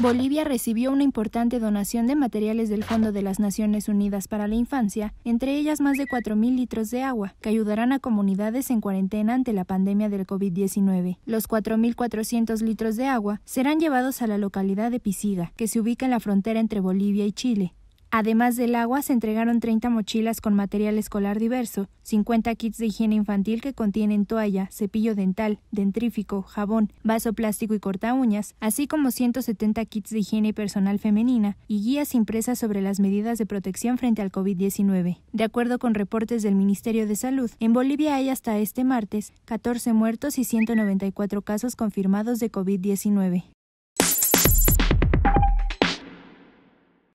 Bolivia recibió una importante donación de materiales del Fondo de las Naciones Unidas para la Infancia, entre ellas más de 4.000 litros de agua, que ayudarán a comunidades en cuarentena ante la pandemia del COVID-19. Los 4.400 litros de agua serán llevados a la localidad de Pisiga, que se ubica en la frontera entre Bolivia y Chile, Además del agua, se entregaron 30 mochilas con material escolar diverso, 50 kits de higiene infantil que contienen toalla, cepillo dental, dentrífico, jabón, vaso plástico y corta uñas, así como 170 kits de higiene personal femenina y guías impresas sobre las medidas de protección frente al COVID-19. De acuerdo con reportes del Ministerio de Salud, en Bolivia hay hasta este martes 14 muertos y 194 casos confirmados de COVID-19.